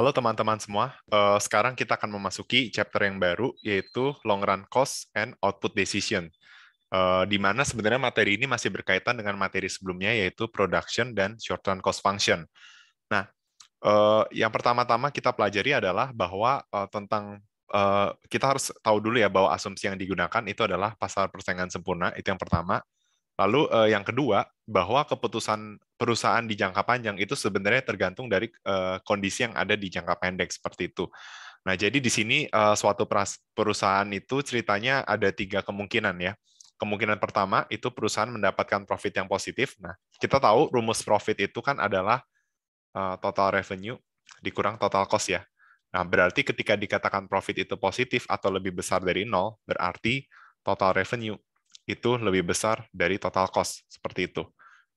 Halo teman-teman semua, uh, sekarang kita akan memasuki chapter yang baru yaitu Long Run Cost and Output Decision. Uh, di mana sebenarnya materi ini masih berkaitan dengan materi sebelumnya yaitu production dan short run cost function. Nah, uh, yang pertama-tama kita pelajari adalah bahwa uh, tentang uh, kita harus tahu dulu ya bahwa asumsi yang digunakan itu adalah pasar persaingan sempurna, itu yang pertama. Lalu uh, yang kedua bahwa keputusan perusahaan di jangka panjang itu sebenarnya tergantung dari uh, kondisi yang ada di jangka pendek seperti itu. Nah jadi di sini uh, suatu perusahaan itu ceritanya ada tiga kemungkinan ya. Kemungkinan pertama itu perusahaan mendapatkan profit yang positif. Nah kita tahu rumus profit itu kan adalah uh, total revenue dikurang total cost ya. Nah berarti ketika dikatakan profit itu positif atau lebih besar dari nol berarti total revenue itu lebih besar dari total cost seperti itu.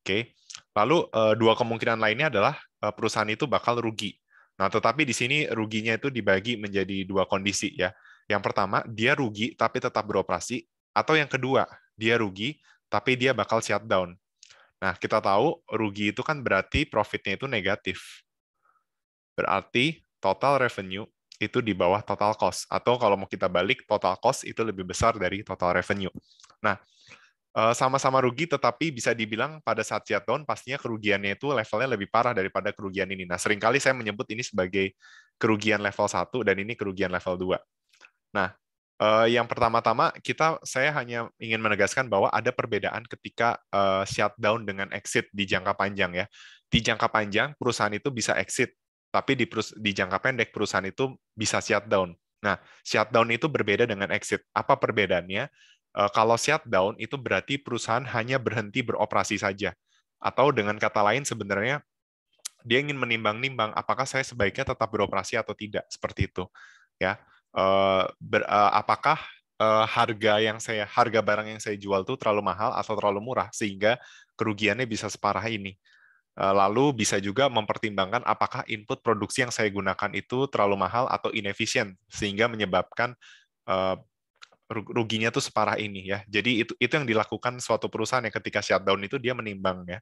Oke. Lalu eh, dua kemungkinan lainnya adalah eh, perusahaan itu bakal rugi. Nah, tetapi di sini ruginya itu dibagi menjadi dua kondisi ya. Yang pertama, dia rugi tapi tetap beroperasi atau yang kedua, dia rugi tapi dia bakal shutdown. Nah, kita tahu rugi itu kan berarti profitnya itu negatif. Berarti total revenue itu di bawah total cost atau kalau mau kita balik total cost itu lebih besar dari total revenue. Nah, eh, sama-sama rugi tetapi bisa dibilang pada saat shutdown pastinya kerugiannya itu levelnya lebih parah daripada kerugian ini. Nah, seringkali saya menyebut ini sebagai kerugian level 1 dan ini kerugian level 2. Nah, eh, yang pertama-tama kita saya hanya ingin menegaskan bahwa ada perbedaan ketika eh, shutdown dengan exit di jangka panjang ya. Di jangka panjang perusahaan itu bisa exit tapi di, di jangka pendek perusahaan itu bisa shutdown. Nah, shutdown itu berbeda dengan exit. Apa perbedaannya? E, kalau shutdown itu berarti perusahaan hanya berhenti beroperasi saja. Atau dengan kata lain sebenarnya dia ingin menimbang-nimbang apakah saya sebaiknya tetap beroperasi atau tidak seperti itu ya e, ber, e, apakah e, harga yang saya harga barang yang saya jual itu terlalu mahal atau terlalu murah sehingga kerugiannya bisa separah ini Eh, lalu bisa juga mempertimbangkan apakah input produksi yang saya gunakan itu terlalu mahal atau inefisien sehingga menyebabkan eh, ruginya tuh separah ini ya. Jadi itu itu yang dilakukan suatu perusahaan yang ketika shutdown itu dia menimbang ya.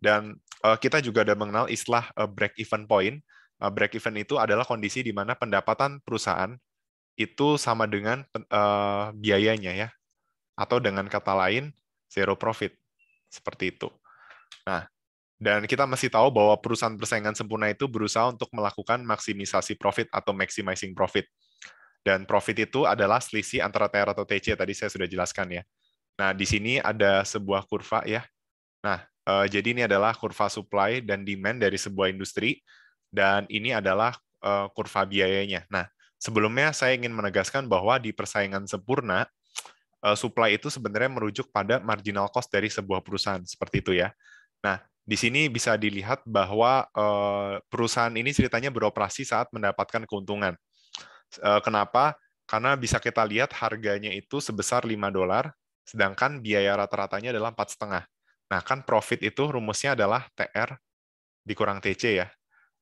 Dan eh, kita juga ada mengenal istilah break even point. break even itu adalah kondisi di mana pendapatan perusahaan itu sama dengan biayanya ya. Atau dengan kata lain zero profit. Seperti itu. Nah, dan kita masih tahu bahwa perusahaan persaingan sempurna itu berusaha untuk melakukan maksimisasi profit atau maximizing profit. Dan profit itu adalah selisih antara TR atau TC, tadi saya sudah jelaskan ya. Nah, di sini ada sebuah kurva ya. Nah, eh, jadi ini adalah kurva supply dan demand dari sebuah industri, dan ini adalah eh, kurva biayanya. Nah, sebelumnya saya ingin menegaskan bahwa di persaingan sempurna, eh, supply itu sebenarnya merujuk pada marginal cost dari sebuah perusahaan, seperti itu ya. Nah, di sini bisa dilihat bahwa perusahaan ini ceritanya beroperasi saat mendapatkan keuntungan. kenapa? Karena bisa kita lihat harganya itu sebesar 5 dolar, sedangkan biaya rata-ratanya adalah empat setengah. Nah, kan profit itu rumusnya adalah TR dikurang TC ya,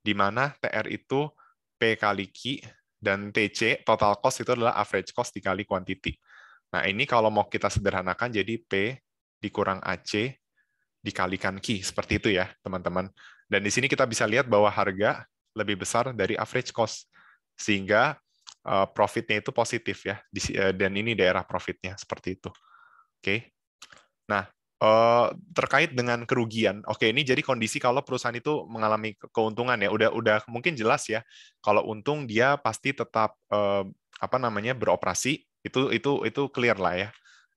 di mana TR itu P kali Q, dan TC, total cost itu adalah average cost dikali quantity. Nah, ini kalau mau kita sederhanakan jadi P dikurang AC dikalikan Ki, seperti itu ya teman-teman. Dan di sini kita bisa lihat bahwa harga lebih besar dari average cost, sehingga eh, profitnya itu positif ya, eh, dan ini daerah profitnya, seperti itu. Oke, nah eh, terkait dengan kerugian, oke ini jadi kondisi kalau perusahaan itu mengalami keuntungan ya, udah udah mungkin jelas ya, kalau untung dia pasti tetap apa namanya beroperasi, itu itu itu clear lah ya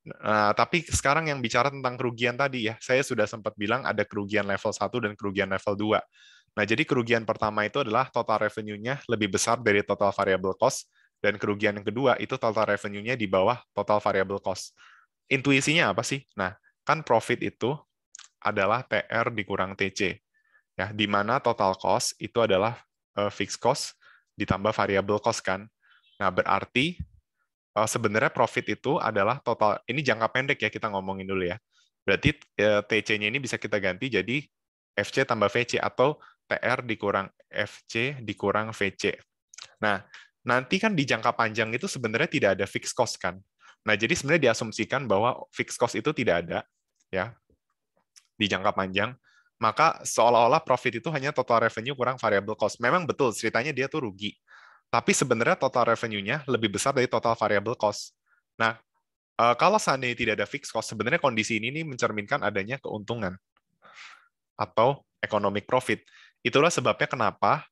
Nah, tapi sekarang yang bicara tentang kerugian tadi ya, saya sudah sempat bilang ada kerugian level 1 dan kerugian level 2. Nah, jadi kerugian pertama itu adalah total revenue-nya lebih besar dari total variable cost, dan kerugian yang kedua itu total revenue-nya di bawah total variable cost. Intuisinya apa sih? Nah, kan profit itu adalah TR dikurang TC. Ya, di mana total cost itu adalah eh, fixed cost ditambah variable cost kan. Nah, berarti Eh, sebenarnya profit itu adalah total ini jangka pendek ya kita ngomongin dulu ya. Berarti eh, TC-nya ini bisa kita ganti jadi FC tambah VC atau TR dikurang FC dikurang VC. Nah, nanti kan di jangka panjang itu sebenarnya tidak ada fixed cost kan. Nah, jadi sebenarnya diasumsikan bahwa fixed cost itu tidak ada ya di jangka panjang maka seolah-olah profit itu hanya total revenue kurang variable cost. Memang betul ceritanya dia tuh rugi. Tapi sebenarnya total revenue-nya lebih besar dari total variable cost. Nah, eh, kalau seandainya tidak ada fixed cost, sebenarnya kondisi ini nih mencerminkan adanya keuntungan atau economic profit. Itulah sebabnya kenapa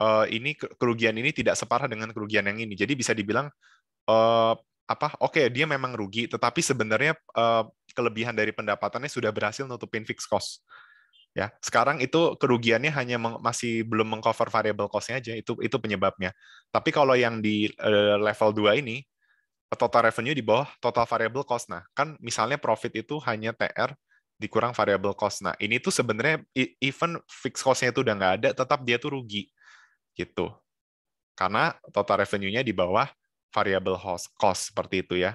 eh, ini kerugian ini tidak separah dengan kerugian yang ini. Jadi bisa dibilang eh, apa? Oke, okay, dia memang rugi, tetapi sebenarnya kelebihan dari pendapatannya sudah berhasil nutupin fixed cost ya sekarang itu kerugiannya hanya masih belum mengcover variable cost-nya aja itu itu penyebabnya tapi kalau yang di eh, level 2 ini total revenue di bawah total variable cost nah kan misalnya profit itu hanya TR dikurang variable cost nah ini tuh sebenarnya e, even fixed cost-nya itu udah nggak ada tetap dia tuh rugi gitu karena total revenue-nya di bawah variable cost cost seperti itu ya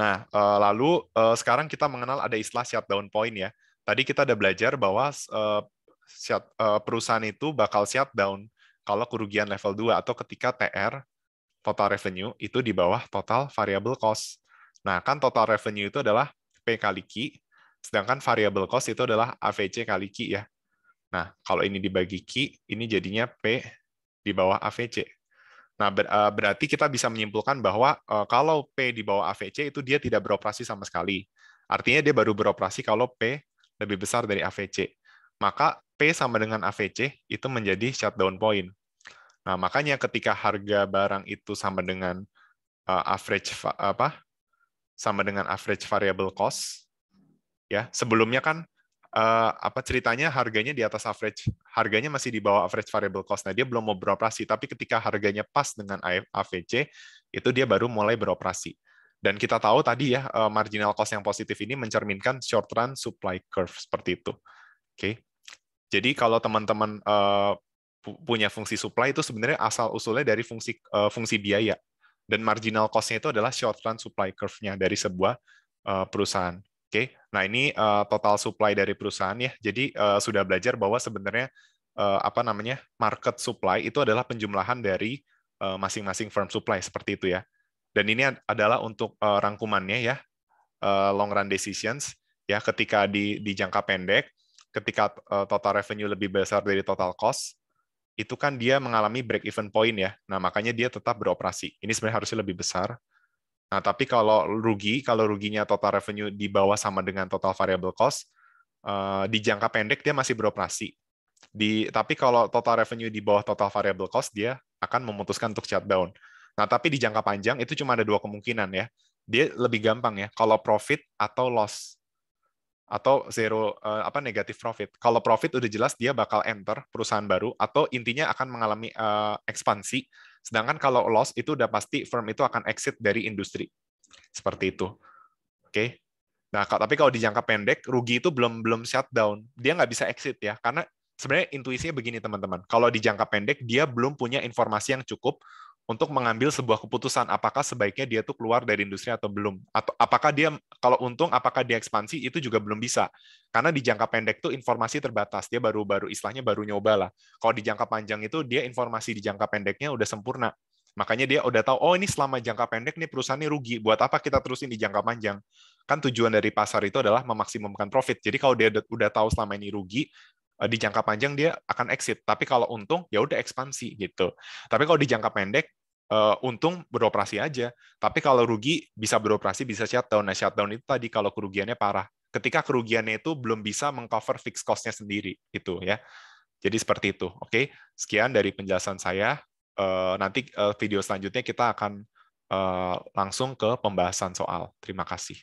nah eh, lalu eh, sekarang kita mengenal ada istilah shutdown point ya tadi kita ada belajar bahwa uh, siat, uh, perusahaan itu bakal shutdown kalau kerugian level 2 atau ketika TR total revenue itu di bawah total variable cost. Nah, kan total revenue itu adalah P kali Q, sedangkan variable cost itu adalah AVC kali Q ya. Nah, kalau ini dibagi Q, ini jadinya P di bawah AVC. Nah, ber eh, berarti kita bisa menyimpulkan bahwa kalau P di bawah AVC itu dia tidak beroperasi sama sekali. Artinya dia baru beroperasi kalau P lebih besar dari AVC. Maka P sama dengan AVC itu menjadi shutdown point. Nah, makanya ketika harga barang itu sama dengan uh, average apa? sama dengan average variable cost ya. Sebelumnya kan uh, apa ceritanya harganya di atas average, harganya masih di bawah average variable cost. Nah, dia belum mau beroperasi, tapi ketika harganya pas dengan AVC, itu dia baru mulai beroperasi. Dan kita tahu tadi ya, eh, marginal cost yang positif ini mencerminkan short run supply curve seperti itu. Oke. Jadi kalau teman-teman eh, punya fungsi supply itu sebenarnya asal usulnya dari fungsi eh, fungsi biaya dan marginal cost-nya itu adalah short run supply curve-nya dari sebuah perusahaan. Oke. Nah, ini total supply dari perusahaan ya. Jadi sudah belajar bahwa sebenarnya apa namanya? market supply itu adalah penjumlahan dari masing -masing firm supply seperti itu ya. Dan ini adalah untuk uh, rangkumannya ya, uh, long run decisions ya ketika di di jangka pendek, ketika uh, total revenue lebih besar dari total cost, itu kan dia mengalami break even point ya. Nah, makanya dia tetap beroperasi. Ini sebenarnya harusnya lebih besar. Nah, tapi kalau rugi, kalau ruginya total revenue di bawah sama dengan total variable cost, uh, di jangka pendek dia masih beroperasi. Di tapi kalau total revenue di bawah total variable cost dia akan memutuskan untuk shutdown. Nah, tapi di jangka panjang itu cuma ada dua kemungkinan ya. Dia lebih gampang ya, kalau profit atau loss atau zero eh, apa negatif profit. Kalau profit udah jelas dia bakal enter perusahaan baru atau intinya akan mengalami uh, ekspansi. Sedangkan kalau loss itu udah pasti firm itu akan exit dari industri. Seperti itu. Oke. Okay? Nah, tapi kalau di jangka pendek rugi itu belum belum shutdown. Dia nggak bisa exit ya karena sebenarnya intuisinya begini teman-teman. Kalau di jangka pendek dia belum punya informasi yang cukup untuk mengambil sebuah keputusan apakah sebaiknya dia tuh keluar dari industri atau belum atau apakah dia kalau untung apakah dia ekspansi itu juga belum bisa karena di jangka pendek tuh informasi terbatas dia baru-baru istilahnya baru nyoba lah kalau di jangka panjang itu dia informasi di jangka pendeknya udah sempurna makanya dia udah tahu oh ini selama jangka pendek nih ini rugi buat apa kita terusin di jangka panjang kan tujuan dari pasar itu adalah memaksimumkan profit jadi kalau dia udah tahu selama ini rugi Eh, di jangka panjang dia akan exit. Tapi kalau untung ya udah ekspansi gitu. Tapi kalau di jangka pendek eh, untung beroperasi aja. Tapi kalau rugi bisa beroperasi bisa shutdown. Nah shutdown itu tadi kalau kerugiannya parah. Ketika kerugiannya itu belum bisa mengcover fixed costnya sendiri itu ya. Jadi seperti itu. Oke, sekian dari penjelasan saya. Uh, nanti video selanjutnya kita akan uh, langsung ke pembahasan soal. Terima kasih.